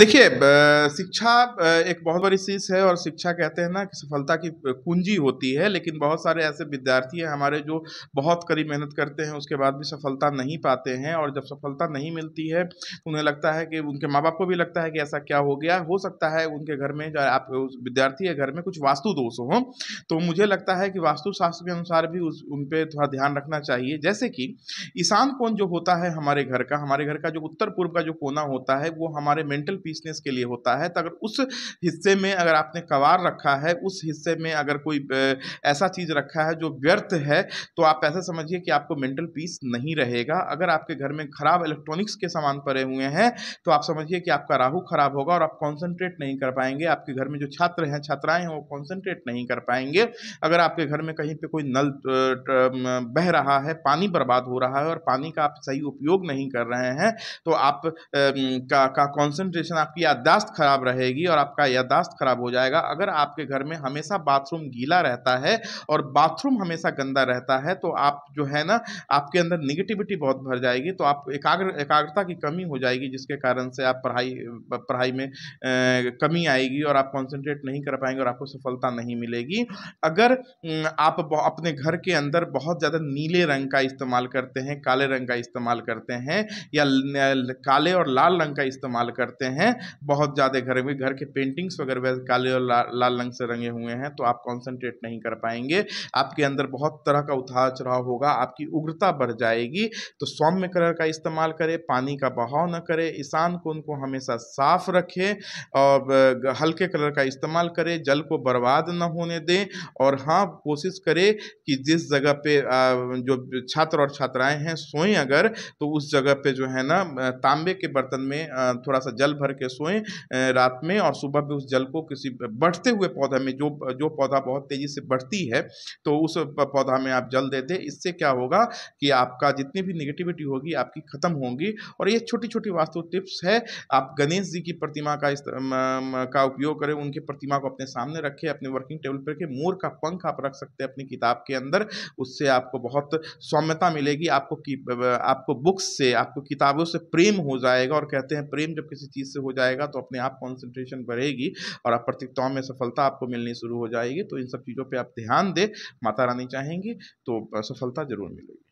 देखिए शिक्षा एक बहुत बड़ी चीज़ है और शिक्षा कहते हैं ना कि सफलता की कुंजी होती है लेकिन बहुत सारे ऐसे विद्यार्थी हैं हमारे जो बहुत कड़ी मेहनत करते हैं उसके बाद भी सफलता नहीं पाते हैं और जब सफलता नहीं मिलती है उन्हें लगता है कि उनके माँ बाप को भी लगता है कि ऐसा क्या हो गया हो सकता है उनके घर में आप उस विद्यार्थी के घर में कुछ वास्तु दोष हों तो मुझे लगता है कि वास्तुशास्त्र के अनुसार भी उस उन पर थोड़ा ध्यान रखना चाहिए जैसे कि ईशान कोण जो होता है हमारे घर का हमारे घर का जो उत्तर पूर्व का जो कोना होता है वो हमारे मेंटल पीसने के लिए होता है तो अगर उस हिस्से में अगर आपने कवार रखा है उस हिस्से में अगर कोई ऐसा चीज़ रखा है जो व्यर्थ है तो आप ऐसा समझिए कि आपको मेंटल पीस नहीं रहेगा अगर आपके घर में खराब इलेक्ट्रॉनिक्स के सामान पड़े हुए हैं तो आप समझिए कि आपका राहु खराब होगा और आप कॉन्सेंट्रेट नहीं कर पाएंगे आपके घर में जो छात्र हैं छात्राएं हैं वो कॉन्सेंट्रेट नहीं कर पाएंगे अगर आपके घर में कहीं पर कोई नल बह रहा है पानी बर्बाद हो रहा है और पानी का आप सही उपयोग नहीं कर रहे हैं तो आप का, का कॉन्सेंट्रेशन कंडीशन आपकी याददाश्त खराब रहेगी और आपका याददाश्त खराब हो जाएगा अगर आपके घर में हमेशा बाथरूम गीला रहता है और बाथरूम हमेशा गंदा रहता है तो आप जो है ना आपके अंदर निगेटिविटी बहुत भर जाएगी तो आप एकाग्र एकाग्रता की कमी हो जाएगी जिसके कारण से आप पढ़ाई पढ़ाई में कमी आएगी और आप कॉन्सेंट्रेट नहीं कर पाएंगे और आपको सफलता नहीं मिलेगी अगर आप अपने घर के अंदर बहुत ज़्यादा नीले रंग का इस्तेमाल करते हैं काले रंग का इस्तेमाल करते हैं या काले और लाल रंग का इस्तेमाल करते हैं हैं बहुत ज़्यादा घर में घर के पेंटिंग्स वगैरह काले और लाल रंग से रंगे हुए हैं तो आप कॉन्सेंट्रेट नहीं कर पाएंगे आपके अंदर बहुत तरह का उतार चढ़ाव होगा आपकी उग्रता बढ़ जाएगी तो सौम्य कलर का इस्तेमाल करें पानी का बहाव न करें ईशान कोन को हमेशा साफ रखें और हल्के कलर का इस्तेमाल करें जल को बर्बाद न होने दें और हाँ कोशिश करें कि जिस जगह पे जो छात्र और छात्राएं हैं सोएं अगर तो उस जगह पे जो है ना तांबे के बर्तन में थोड़ा सा जल भर के सोएं रात में और सुबह भी उस जल को किसी बढ़ते हुए पौधे में जो जो पौधा बहुत तेज़ी से बढ़ती है तो उस पौधा में आप जल दे दें इससे क्या होगा कि आपका जितनी भी निगेटिविटी होगी आपकी ख़त्म होगी और ये छोटी छोटी वास्तु टिप्स है आप गणेश जी की प्रतिमा का इस का उपयोग करें उनकी प्रतिमा को अपने सामने रखें अपने वर्किंग टेबल पर के मोर का पंख आप रख सकते हैं अपनी किताब के अंदर उससे आपको बहुत सौम्यता मिलेगी आपको आपको बुक्स से आपको किताबों से प्रेम हो जाएगा और कहते हैं प्रेम जब किसी चीज़ से हो जाएगा तो अपने आप कॉन्सेंट्रेशन बढ़ेगी और आप में सफलता आपको मिलनी शुरू हो जाएगी तो इन सब चीज़ों पर आप ध्यान दें माता रानी चाहेंगी तो सफलता ज़रूर मिलेगी